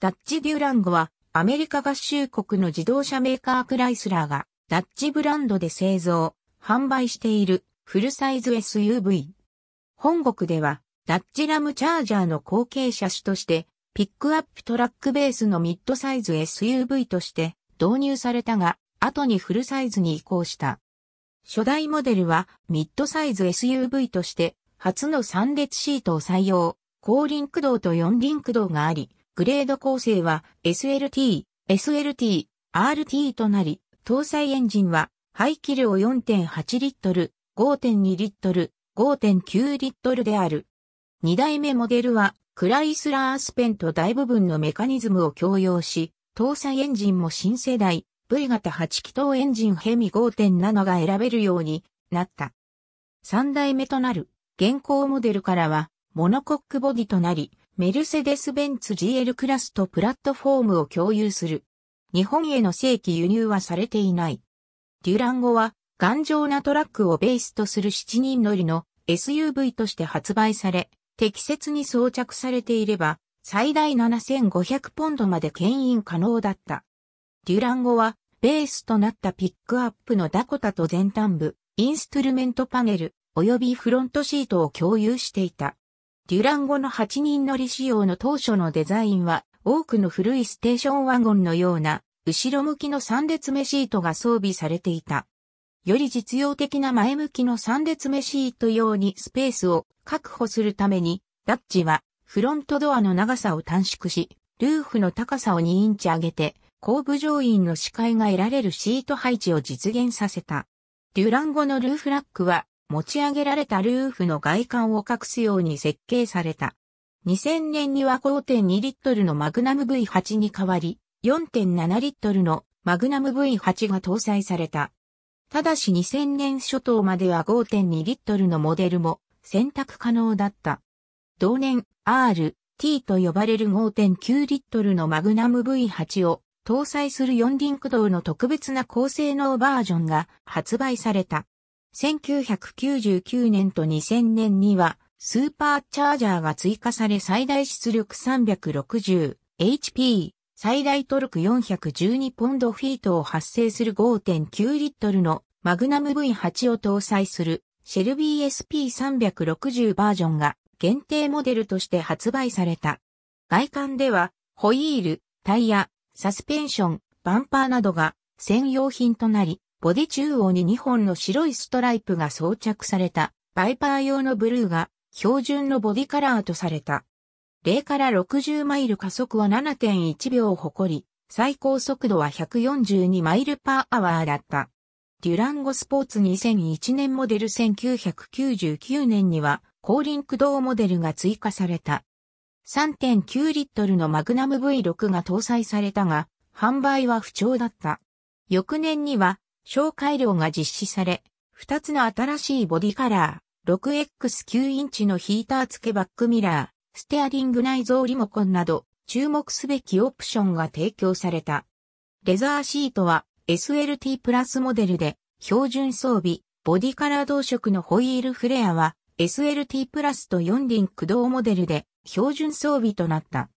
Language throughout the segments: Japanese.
ダッチ・デュランゴはアメリカ合衆国の自動車メーカークライスラーがダッチブランドで製造、販売しているフルサイズ SUV。本国ではダッチラムチャージャーの後継車種としてピックアップトラックベースのミッドサイズ SUV として導入されたが後にフルサイズに移行した。初代モデルはミッドサイズ SUV として初の3列シートを採用、後輪駆動と4輪駆動があり、グレード構成は SLT、SLT、RT となり、搭載エンジンは排気量4.8リットル、5.2リットル、5.9リットルである。2代目モデルはクライスラースペンと大部分のメカニズムを共用し、搭載エンジンも新世代 V 型8気筒エンジンヘミ5.7が選べるようになった。3代目となる現行モデルからはモノコックボディとなり、メルセデス・ベンツ GL クラスとプラットフォームを共有する。日本への正規輸入はされていない。デュランゴは頑丈なトラックをベースとする7人乗りの SUV として発売され、適切に装着されていれば、最大7500ポンドまで牽引可能だった。デュランゴは、ベースとなったピックアップのダコタと前端部、インストゥルメントパネル、及びフロントシートを共有していた。デュランゴの8人乗り仕様の当初のデザインは、多くの古いステーションワゴンのような、後ろ向きの3列目シートが装備されていた。より実用的な前向きの3列目シート用にスペースを確保するために、ダッチはフロントドアの長さを短縮し、ルーフの高さを2インチ上げて、後部乗員の視界が得られるシート配置を実現させた。デュランゴのルーフラックは持ち上げられたルーフの外観を隠すように設計された。2000年には5.2リットルのマグナム V8 に代わり、4.7リットルのマグナム V8 が搭載された。ただし2000年初頭までは5.2リットルのモデルも選択可能だった。同年 R、T と呼ばれる5.9リットルのマグナム V8 を搭載する4輪駆動の特別な高性能バージョンが発売された。1999年と2000年には、スーパーチャージャーが追加され最大出力 360HP、最大トルク412ポンドフィートを発生する5.9リットルのマグナム V8 を搭載するシェルビー SP360 バージョンが限定モデルとして発売された。外観ではホイール、タイヤ、サスペンション、バンパーなどが専用品となり、ボディ中央に2本の白いストライプが装着された、バイパー用のブルーが標準のボディカラーとされた。0から60マイル加速は7.1秒を誇り、最高速度は142マイルパーアワーだった。デュランゴスポーツ2001年モデル1999年には、後輪駆動モデルが追加された。3.9リットルのマグナム V6 が搭載されたが、販売は不調だった。翌年には小改良が実施され、2つの新しいボディカラー、6X9 インチのヒーター付けバックミラー、ステアリング内蔵リモコンなど、注目すべきオプションが提供された。レザーシートは SLT プラスモデルで、標準装備、ボディカラー同色のホイールフレアは SLT プラスと4輪駆動モデルで標準装備となった。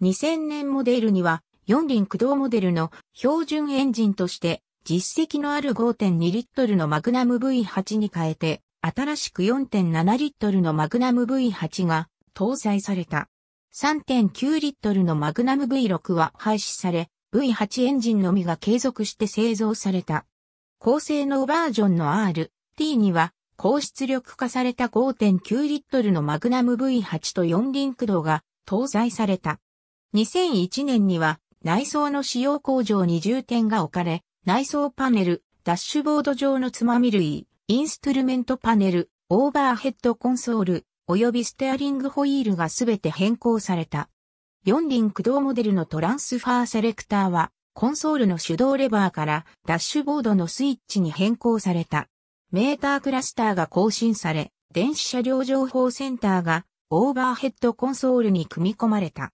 2000年モデルには4輪駆動モデルの標準エンジンとして実績のある5.2リットルのマグナム V8 に変えて、新しく4.7リットルのマグナム V8 が搭載された。3.9リットルのマグナム V6 は廃止され、V8 エンジンのみが継続して製造された。高性能バージョンの R、T には、高出力化された5.9リットルのマグナム V8 と4輪駆動が搭載された。2001年には内装の使用工場に重点が置かれ、内装パネル、ダッシュボード上のつまみ類、インストゥルメントパネル、オーバーヘッドコンソール、及びステアリングホイールがすべて変更された。四輪駆動モデルのトランスファーセレクターは、コンソールの手動レバーからダッシュボードのスイッチに変更された。メータークラスターが更新され、電子車両情報センターがオーバーヘッドコンソールに組み込まれた。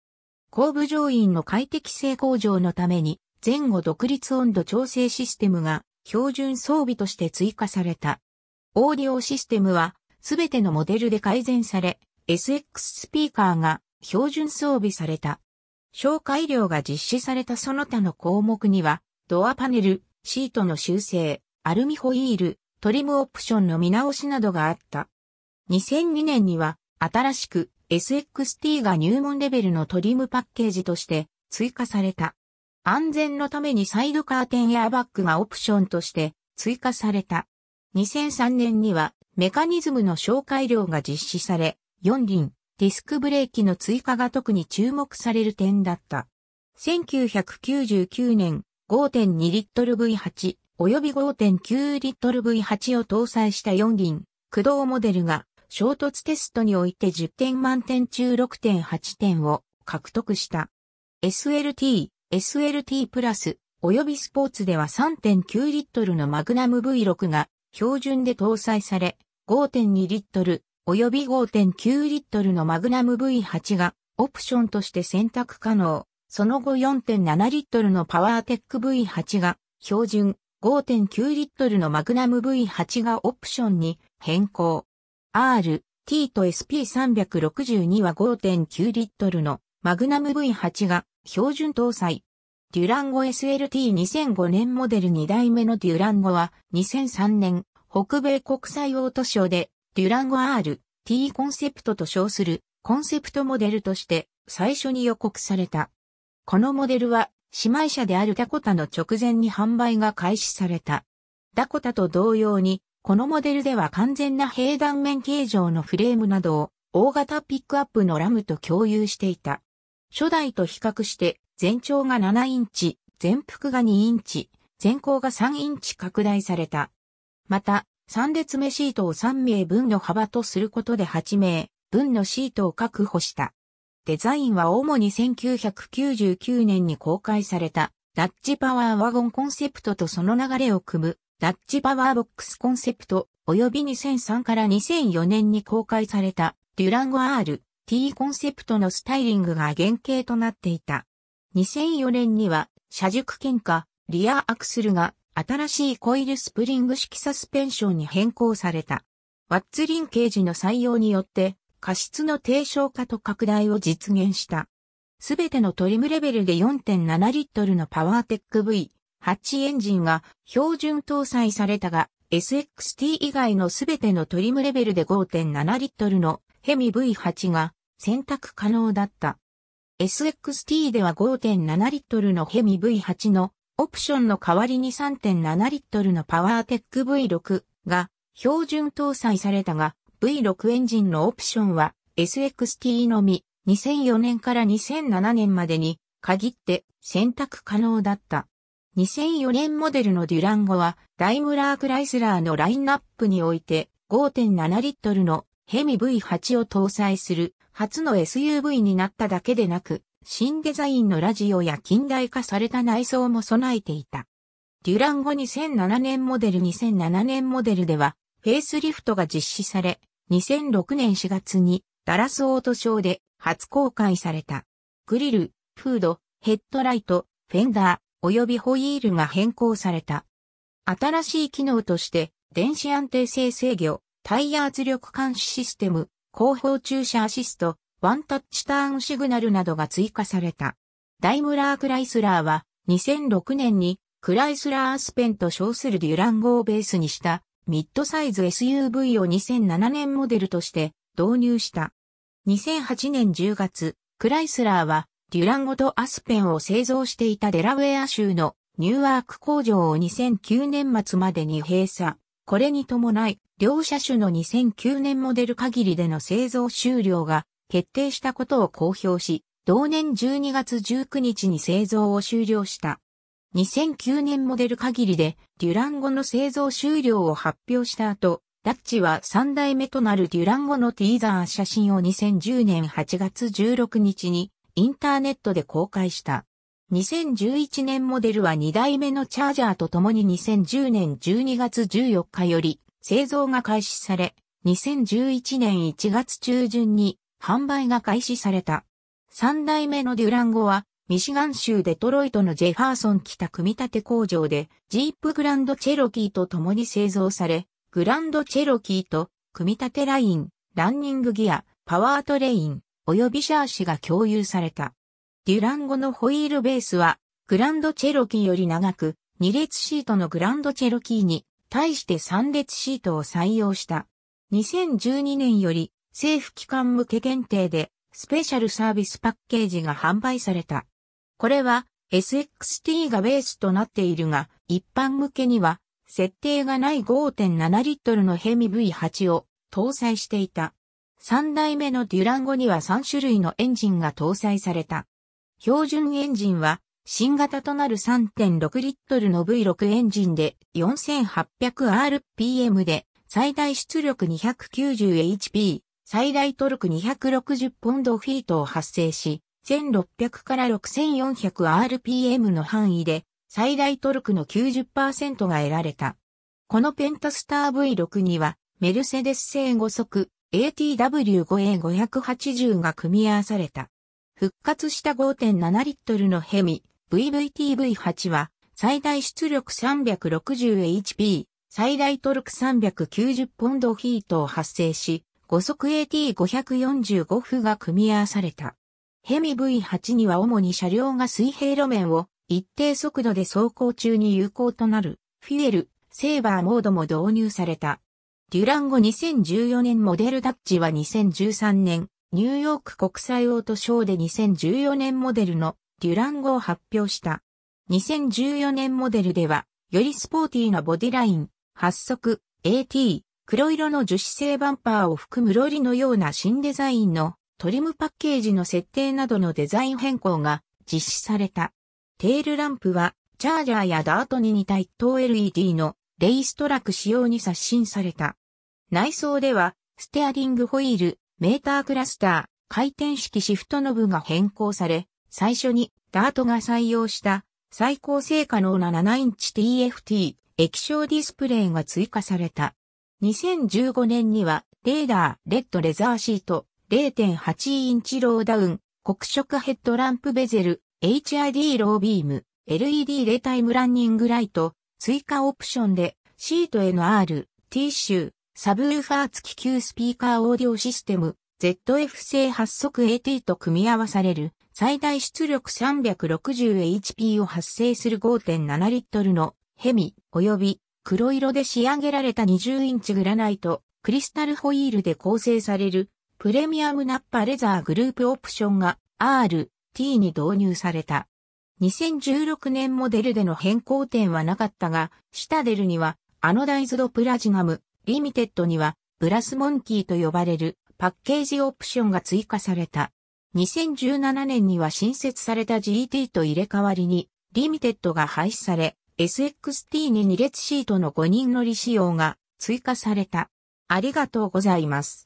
後部乗員の快適性向上のために前後独立温度調整システムが標準装備として追加された。オーディオシステムはすべてのモデルで改善され、SX スピーカーが標準装備された。小改良が実施されたその他の項目には、ドアパネル、シートの修正、アルミホイール、トリムオプションの見直しなどがあった。2002年には、新しく SXT が入門レベルのトリムパッケージとして追加された。安全のためにサイドカーテンエアバッグがオプションとして追加された。2003年にはメカニズムの紹介量が実施され、4輪、ディスクブレーキの追加が特に注目される点だった。1999年5.2リットル V8 及び5.9リットル V8 を搭載した4輪駆動モデルが衝突テストにおいて10点満点中6.8点を獲得した。SLT SLT プラス、及びスポーツでは3.9リットルのマグナム V6 が標準で搭載され、5.2リットル、及び5.9リットルのマグナム V8 がオプションとして選択可能。その後4.7リットルのパワーテック V8 が標準、5.9リットルのマグナム V8 がオプションに変更。R、T と SP362 は5.9リットルのマグナム V8 が標準搭載。デュランゴ SLT2005 年モデル2代目のデュランゴは2003年北米国際オートショーでデュランゴ R T コンセプトと称するコンセプトモデルとして最初に予告された。このモデルは姉妹車であるダコタの直前に販売が開始された。ダコタと同様にこのモデルでは完全な平断面形状のフレームなどを大型ピックアップのラムと共有していた。初代と比較して全長が7インチ、全幅が2インチ、全高が3インチ拡大された。また、3列目シートを3名分の幅とすることで8名分のシートを確保した。デザインは主に1999年に公開されたダッチパワーワゴンコンセプトとその流れを組むダッチパワーボックスコンセプト及び2003から2004年に公開されたデュランゴ R T コンセプトのスタイリングが原型となっていた。2004年には、車軸喧嘩、リアアクスルが新しいコイルスプリング式サスペンションに変更された。ワッツリンケージの採用によって、過失の低消化と拡大を実現した。すべてのトリムレベルで4.7リットルのパワーテック V8 エンジンが標準搭載されたが、SXT 以外のすべてのトリムレベルで5.7リットルのヘミ V8 が選択可能だった。SXT では5.7リットルのヘミ V8 のオプションの代わりに3.7リットルのパワーテック V6 が標準搭載されたが V6 エンジンのオプションは SXT のみ2004年から2007年までに限って選択可能だった。2004年モデルのデュランゴはダイムラー・クライスラーのラインナップにおいて5.7リットルのヘミ V8 を搭載する初の SUV になっただけでなく、新デザインのラジオや近代化された内装も備えていた。デュランゴ2007年モデル2007年モデルでは、フェイスリフトが実施され、2006年4月にダラスオートショーで初公開された。グリル、フード、ヘッドライト、フェンダー、及びホイールが変更された。新しい機能として、電子安定性制御、タイヤ圧力監視システム、後方駐車アシスト、ワンタッチターンシグナルなどが追加された。ダイムラー・クライスラーは2006年にクライスラー・アスペンと称するデュランゴをベースにしたミッドサイズ SUV を2007年モデルとして導入した。2008年10月、クライスラーはデュランゴとアスペンを製造していたデラウェア州のニューアーク工場を2009年末までに閉鎖。これに伴い、両車種の2009年モデル限りでの製造終了が決定したことを公表し、同年12月19日に製造を終了した。2009年モデル限りでデュランゴの製造終了を発表した後、ダッチは3代目となるデュランゴのティーザー写真を2010年8月16日にインターネットで公開した。2011年モデルは2代目のチャージャーと共に2010年12月14日より製造が開始され、2011年1月中旬に販売が開始された。3代目のデュランゴは、ミシガン州デトロイトのジェファーソン北組み立て工場で、ジープグランドチェロキーと共に製造され、グランドチェロキーと、組み立てライン、ランニングギア、パワートレイン、及びシャーシが共有された。デュランゴのホイールベースは、グランドチェロキーより長く、2列シートのグランドチェロキーに、対して3列シートを採用した。2012年より、政府機関向け限定で、スペシャルサービスパッケージが販売された。これは、SXT がベースとなっているが、一般向けには、設定がない5.7リットルのヘミ V8 を搭載していた。3代目のデュランゴには3種類のエンジンが搭載された。標準エンジンは、新型となる3.6リットルの V6 エンジンで 4800rpm で最大出力 290hp、最大トルク260ポンドフィートを発生し、1600から 6400rpm の範囲で最大トルクの90%が得られた。このペンタスター V6 にはメルセデス製5速 ATW5A580 が組み合わされた。復活した5.7リットルのヘミ VVTV8 は最大出力 360HP、最大トルク390ポンドヒートを発生し、5速 AT545 フが組み合わされた。ヘミ V8 には主に車両が水平路面を一定速度で走行中に有効となるフィエル、セーバーモードも導入された。デュランゴ2014年モデルダッチは2013年ニューヨーク国際オートショーで2014年モデルのデュランゴを発表した。2014年モデルでは、よりスポーティーなボディライン、発足、AT、黒色の樹脂製バンパーを含むロリのような新デザインのトリムパッケージの設定などのデザイン変更が実施された。テールランプはチャージャーやダートに似た一等 LED のレイストラク仕様に刷新された。内装ではステアリングホイール、メータークラスター、回転式シフトノブが変更され、最初にダートが採用した最高性可能な7インチ TFT 液晶ディスプレイが追加された。2015年にはレーダー、レッドレザーシート、0.8インチローダウン、黒色ヘッドランプベゼル、HID ロービーム、LED レタイムランニングライト、追加オプションでシートへの R、T シュ、サブウーファー付き旧スピーカーオーディオシステム ZF 製発速 AT と組み合わされる最大出力 360HP を発生する5.7リットルのヘミ及び黒色で仕上げられた20インチグラナイトクリスタルホイールで構成されるプレミアムナッパレザーグループオプションが R、T に導入された。2016年モデルでの変更点はなかったが、シタデルにはアノダイズドプラジナムリミテッドには、ブラスモンキーと呼ばれるパッケージオプションが追加された。2017年には新設された GT と入れ替わりに、リミテッドが廃止され、SXT に2列シートの5人乗り仕様が追加された。ありがとうございます。